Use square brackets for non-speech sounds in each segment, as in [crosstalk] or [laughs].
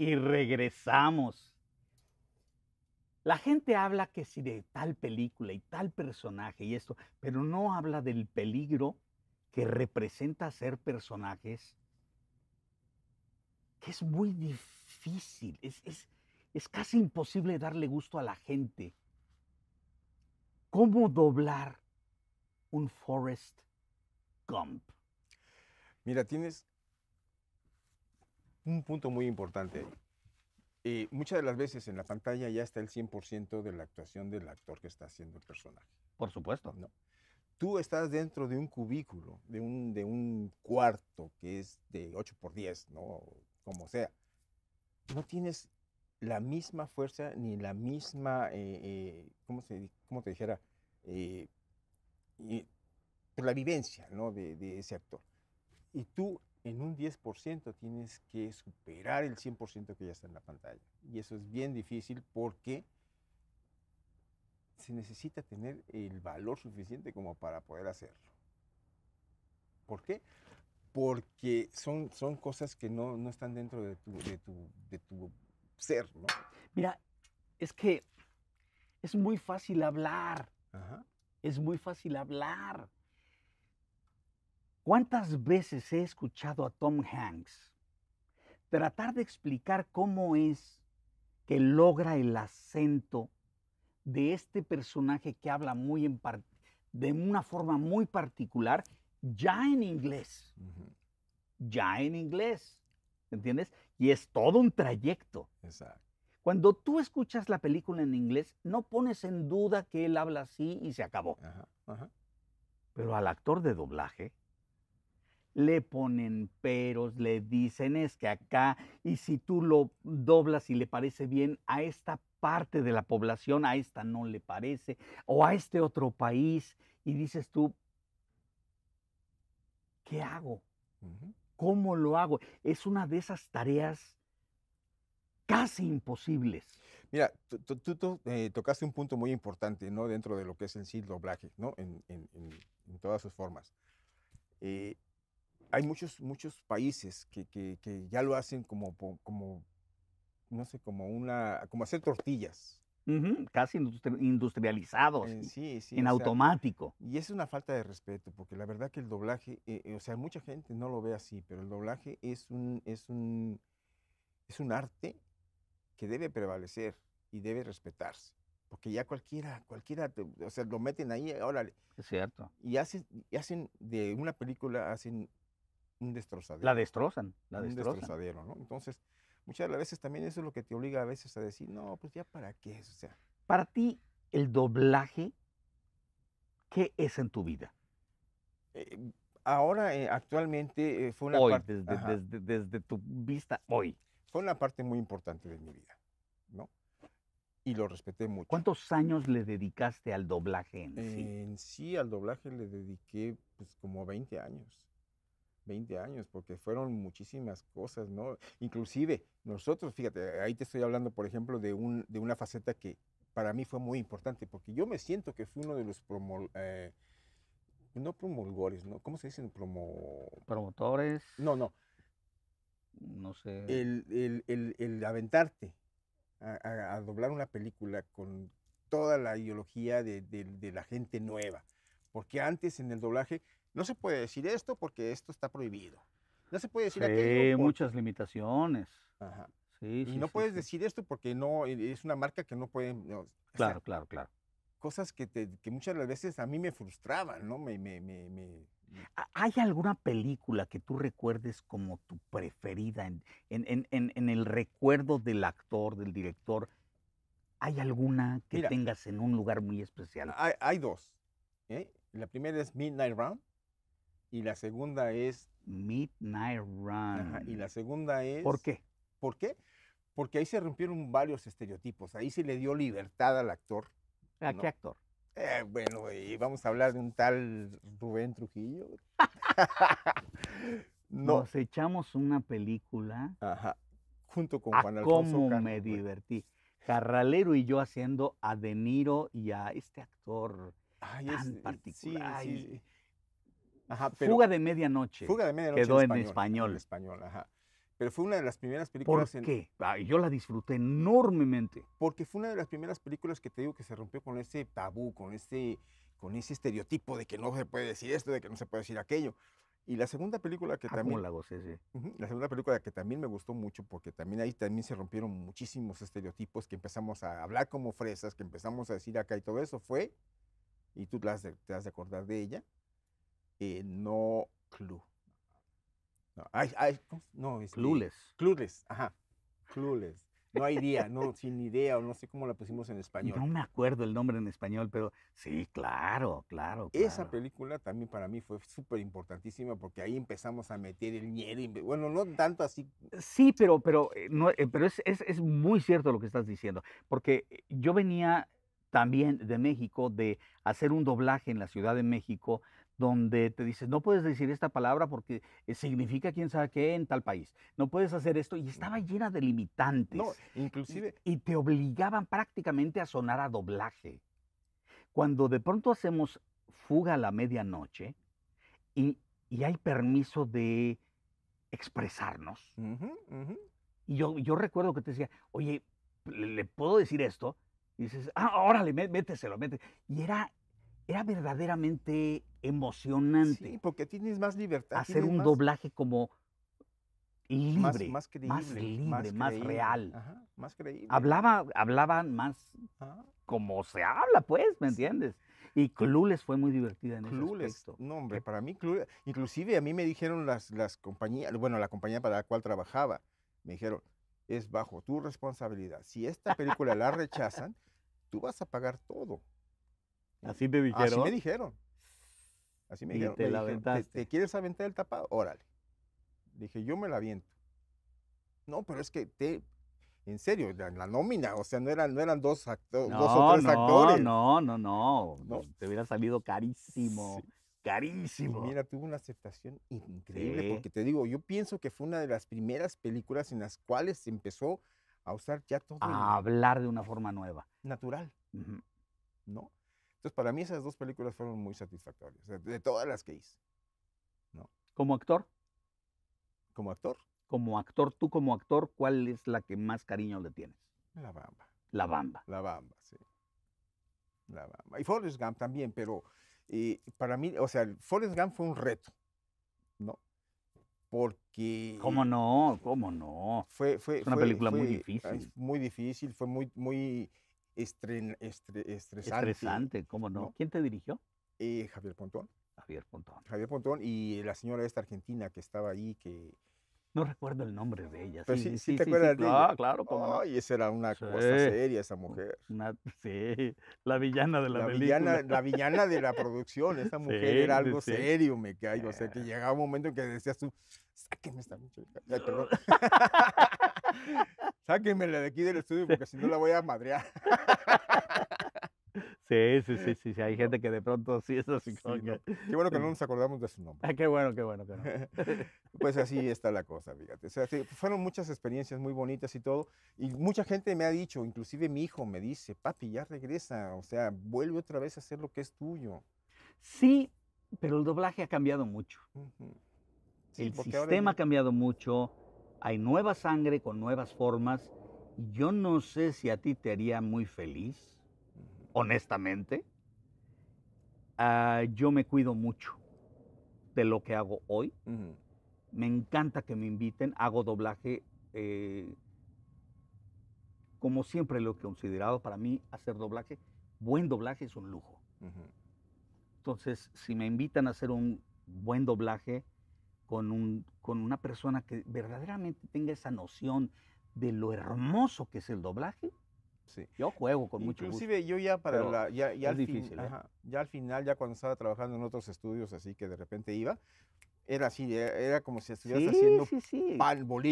y regresamos. La gente habla que sí de tal película y tal personaje y esto, pero no habla del peligro que representa ser personajes, que es muy difícil, es, es, es casi imposible darle gusto a la gente. ¿Cómo doblar un Forrest Gump? Mira, tienes, un punto muy importante eh, muchas de las veces en la pantalla ya está el 100% de la actuación del actor que está haciendo el personaje. Por supuesto. No. Tú estás dentro de un cubículo, de un, de un cuarto que es de 8 por 10, ¿no? Como sea. No tienes la misma fuerza ni la misma, eh, eh, ¿cómo, te dijera? la vivencia, ¿no? De, de ese actor. Y tú en un 10% tienes que superar el 100% que ya está en la pantalla. Y eso es bien difícil porque se necesita tener el valor suficiente como para poder hacerlo. ¿Por qué? Porque son, son cosas que no, están dentro de tu, de, tu, ser, Mira, es que es muy fácil hablar. Es muy fácil hablar. ¿Cuántas veces he escuchado a Tom Hanks tratar de explicar cómo es que logra el acento de este personaje que habla muy de una forma muy particular, ya en inglés? Ya en inglés. ¿Entiendes? Y es todo un trayecto. Exacto. Cuando tú escuchas la película en inglés, no pones en duda que él habla así y se acabó. Pero al actor de doblaje, le ponen peros, le dicen es que acá, y si tú lo doblas y le parece bien, a esta parte de la población, a esta no le parece, o a este otro país, y dices tú, ¿qué hago? ¿Cómo lo hago? Es una de esas tareas casi imposibles. Mira, tú, eh, tocaste un punto muy importante, ¿no? Dentro de lo que es sí el doblaje, ¿no? En, todas sus formas. Eh, hay muchos, muchos países que, ya lo hacen como, como, no sé, como una, como hacer tortillas. casi industrializados, eh, en automático. y es una falta de respeto, porque la verdad que el doblaje, eh, eh, o sea, mucha gente no lo ve así, pero el doblaje es un, es un, es un arte que debe prevalecer y debe respetarse. Porque ya cualquiera, cualquiera, o sea, lo meten ahí, órale. Es cierto. Y hacen, y hacen de una película, hacen un destrozadero. La destrozan, la destrozan. Un destrozadero, ¿no? Entonces, muchas de las veces también eso es lo que te obliga a veces a decir, no, pues ya para qué, o sea. Para ti, el doblaje, ¿qué es en tu vida? Eh, ahora, eh, actualmente, eh, fue una parte... Desde, desde, tu vista, hoy. Fue una parte muy importante de mi vida, ¿no? y lo respeté mucho. ¿Cuántos años le dedicaste al doblaje en sí? En sí, al doblaje le dediqué pues como 20 años. 20 años, porque fueron muchísimas cosas, ¿no? Inclusive nosotros, fíjate, ahí te estoy hablando, por ejemplo, de, un, de una faceta que para mí fue muy importante, porque yo me siento que fui uno de los promol, eh, no promulgores, ¿no? ¿Cómo se dicen? Promo... Promotores. No, no. No sé. El, aventarte a, doblar una película con toda la ideología de, de la gente nueva. Porque antes en el doblaje no se puede decir esto porque esto está prohibido. No se puede decir aquello. muchas limitaciones. Ajá. Sí, y no puedes decir esto porque no eh, es una marca que no puede... claro, claro, claro. Cosas que, muchas veces a mí me frustraban, ¿no? Me, ¿Hay alguna película que tú recuerdes como tu preferida en, el recuerdo del actor, del director? ¿Hay alguna que tengas en un lugar muy especial? Hay, dos. ¿eh? La primera es Midnight Round. Y la segunda es... Midnight Run. y la segunda es... ¿Por qué? ¿Por qué? Porque ahí se rompieron varios estereotipos. Ahí se le dio libertad al actor. ¿A qué actor? Eh, bueno, y vamos a hablar de un tal Rubén Trujillo. [laughs] Nos echamos una película. Ajá. Junto con Juan Alfonso. ¿Cómo me divertí? Carralero y yo haciendo a De Niro y a este actor tan particular. Eh, sí, sí. Fuga de medianoche. Fuga de medianoche. Quedó en español. español, ajá. Pero fue una de las primeras películas. ¿Por qué? yo la disfruté enormemente. Porque fue una de las primeras películas que te digo que se rompió con ese tabú, con ese, con ese estereotipo de que no se puede decir esto, de que no se puede decir aquello. Y la segunda película que ah, también. La, sí. la segunda película que también me gustó mucho, porque también ahí también se rompieron muchísimos estereotipos que empezamos a hablar como fresas, que empezamos a decir acá y todo eso, fue. Y tú te te has de acordar de ella, eh, no clue. No, no, es este, clueless. Clueless, ajá. Clueless. No hay día, no, sin idea, o no sé cómo la pusimos en español. No me acuerdo el nombre en español, pero sí, claro, claro. Esa película también para mí fue súper importantísima porque ahí empezamos a meter el ñero. bueno, no tanto así. Sí, pero, pero, eh, no, eh, pero es, es muy cierto lo que estás diciendo, porque eh, yo venía también de México de hacer un doblaje en la Ciudad de México donde te dices, no puedes decir esta palabra porque eh, significa quién sabe qué en tal país, no puedes hacer esto, y estaba llena de limitantes. No, inclusive. Y, te obligaban prácticamente a sonar a doblaje. Cuando de pronto hacemos fuga a la medianoche y, y hay permiso de expresarnos. Y yo, yo recuerdo que te decía, oye, ¿le, puedo decir esto? Y dices, ah, órale, méteselo, méteselo. Y era, era verdaderamente emocionante. Sí, porque tienes más libertad. Hacer un doblaje como libre, más, creíble, más libre, más, real. más creíble. Hablaba, hablaban más ah. como se habla, pues, ¿me entiendes? Y Clules fue muy divertida en ese aspecto. No, hombre, para mí Clules, inclusive a mí me dijeron las, las compañías, bueno, la compañía para la cual trabajaba, me dijeron, es bajo tu responsabilidad. Si esta película la rechazan, tú vas a pagar todo. [laughs] Así me dijeron. Así me dijeron. Así me dijeron. Te, quieres aventar el tapado? Órale. Dije, yo me la aviento. No, pero es que te. En serio, la, nómina, o sea, no eran, no eran dos, actores. no, o no, actores. No, no, no, no. Te hubiera salido carísimo. Carísimo. Mira, tuvo una aceptación increíble, porque te digo, yo pienso que fue una de las primeras películas en las cuales se empezó a usar ya todo. A hablar de una forma nueva. Natural. ¿No? Entonces, para mí esas dos películas fueron muy satisfactorias, de, todas las que hice. ¿no? ¿Como actor? Como actor. Como actor, tú como actor, ¿cuál es la que más cariño le tienes? La Bamba. La Bamba. La Bamba, sí. La Bamba. Y Forrest Gump también, pero eh, para mí, o sea, Forrest Gump fue un reto, ¿no? Porque... ¿Cómo no? ¿Cómo no? Fue, fue, una película muy difícil. Muy difícil, fue muy, muy estresante. Estresante, ¿cómo no? ¿Quién te dirigió? Eh, Javier Pontón. Javier Pontón. Javier Pontón y la señora esta argentina que estaba ahí, que... No recuerdo el nombre de ella. Pues sí, sí, sí, te acuerdas claro, cómo no. Y esa era una cosa seria, esa mujer. sí, la villana de la, la Villana, la [laughs] villana de la producción. Esa mujer era algo serio, me caigo. O sea, que eh. llegaba un momento en que decías tú, sáqueme esta muchacha. perdón. [laughs] la de aquí del estudio porque si no la voy a madrear. Sí, sí, sí, sí, hay gente que de pronto sí es Sí, Qué bueno que no nos acordamos de su nombre. Ah, qué bueno, qué bueno [laughs] pues así está la cosa, fíjate. fueron muchas experiencias muy bonitas y todo. Y mucha gente me ha dicho, inclusive mi hijo me dice, papi, ya regresa, o sea, vuelve otra vez a hacer lo que es tuyo. Sí, pero el doblaje ha cambiado mucho. el sistema ha cambiado mucho hay nueva sangre con nuevas formas. Yo no sé si a ti te haría muy feliz, honestamente. Ah, yo me cuido mucho de lo que hago hoy. Me encanta que me inviten, hago doblaje. Eh, como siempre lo he considerado para mí, hacer doblaje, buen doblaje es un lujo. Entonces, si me invitan a hacer un buen doblaje, con, un, con una persona que verdaderamente tenga esa noción de lo hermoso que es el doblaje, Sí. Yo juego con mucho Inclusive yo ya para la, ya, ya, al difícil, ¿eh? ya, al final, ya cuando estaba trabajando en otros estudios, así que de repente iba, era así, e, era como si estuvieras haciendo sí, sí,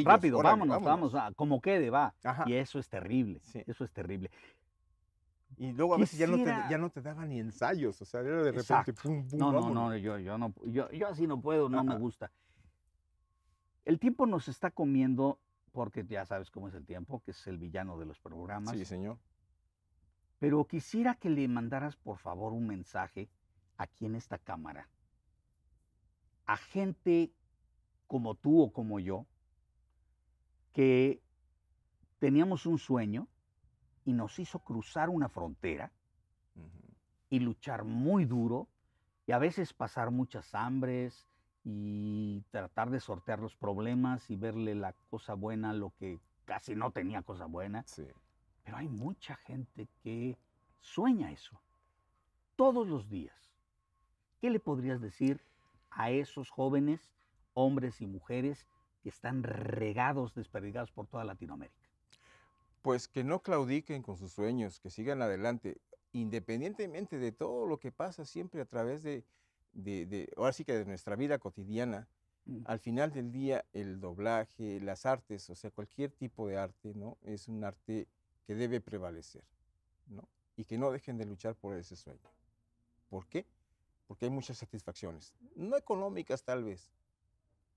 Rápido, vámonos, vámonos, ah, como quede, va. Y eso es terrible, eso es terrible. Y luego a veces ya no, te, ya no te daban ni ensayos, o sea, era de repente, No, no, no, yo, yo no, yo, así no puedo, no me gusta. El tiempo nos está comiendo, porque ya sabes cómo es el tiempo, que es el villano de los programas. Sí, señor. Pero quisiera que le mandaras, por favor, un mensaje aquí en esta cámara a gente como tú o como yo, que teníamos un sueño y nos hizo cruzar una frontera y luchar muy duro y a veces pasar muchas hambres y tratar de sortear los problemas y verle la cosa buena, lo que casi no tenía cosa buena. Pero hay mucha gente que sueña eso todos los días. ¿Qué le podrías decir a esos jóvenes, hombres y mujeres, que están regados, desperdigados por toda Latinoamérica? Pues que no claudiquen con sus sueños, que sigan adelante, independientemente de todo lo que pasa siempre a través de, de, de, ahora sí que de nuestra vida cotidiana, mm. al final del día el doblaje, las artes, o sea, cualquier tipo de arte, ¿no? Es un arte que debe prevalecer, ¿no? Y que no dejen de luchar por ese sueño. ¿Por qué? Porque hay muchas satisfacciones, no económicas tal vez,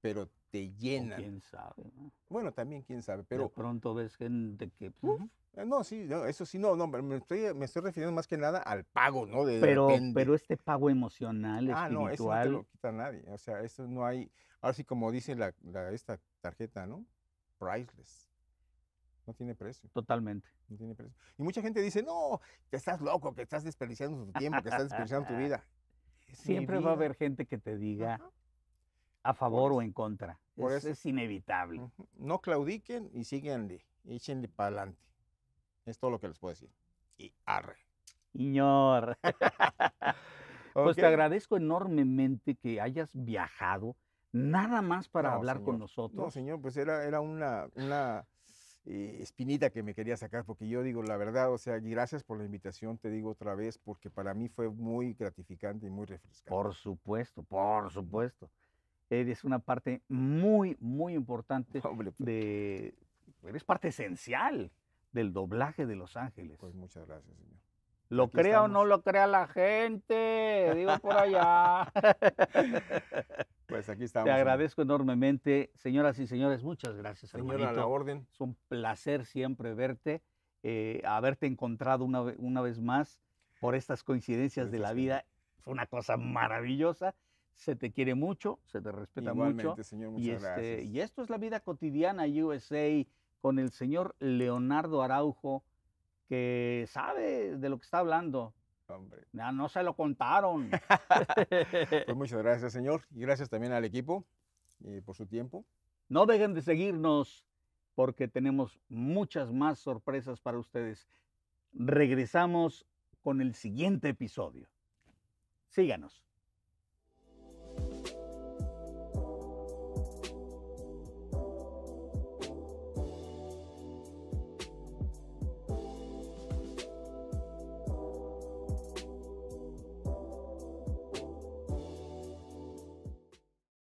pero te llena. quién sabe. Bueno, también quién sabe, pero... De pronto ves gente que... Pues, ah, no, sí, eso sí, no, no, me estoy, me estoy refiriendo más que nada al pago, ¿no? De, pero, pero este pago emocional, espiritual... Ah, no, eso no lo quita nadie, o sea, eso no hay... Ahora sí, como dice esta tarjeta, ¿no? Priceless. No tiene precio. Totalmente. No tiene precio. Y mucha gente dice, no, que estás loco, que estás desperdiciando tu tiempo, que estás desperdiciando tu vida. [laughs] Siempre va a haber gente que te diga a favor o en contra. es, inevitable. No claudiquen y síguenle, échenle para adelante. Es todo lo que les puedo decir. Y arre. Señor. [laughs] pues te agradezco enormemente que hayas viajado nada más para hablar con nosotros. No, señor, pues era, era una, una eh, espinita que me quería sacar, porque yo digo la verdad, o sea, gracias por la invitación, te digo otra vez, porque para mí fue muy gratificante y muy refrescante. Por supuesto, por supuesto eres una parte muy, muy importante pues, de... Eres parte esencial del doblaje de Los pues Ángeles. Pues muchas gracias, señor. Lo crea o no lo crea la gente, digo por allá. [laughs] Pues aquí estamos. Te agradezco enormemente. Señoras y señores, muchas gracias. Señora, la orden. Es un placer siempre verte, eh, haberte encontrado una, vez más por estas coincidencias de la vida. Fue una cosa maravillosa se te quiere mucho, se te respeta Igualmente, mucho. Señor, muchas y, este, gracias. y esto es la vida cotidiana USA con el señor Leonardo Araujo, que sabe de lo que está hablando. No, se lo contaron. [laughs] pues muchas gracias, señor. Y gracias también al equipo eh, por su tiempo. No dejen de seguirnos porque tenemos muchas más sorpresas para ustedes. Regresamos con el siguiente episodio. Síganos.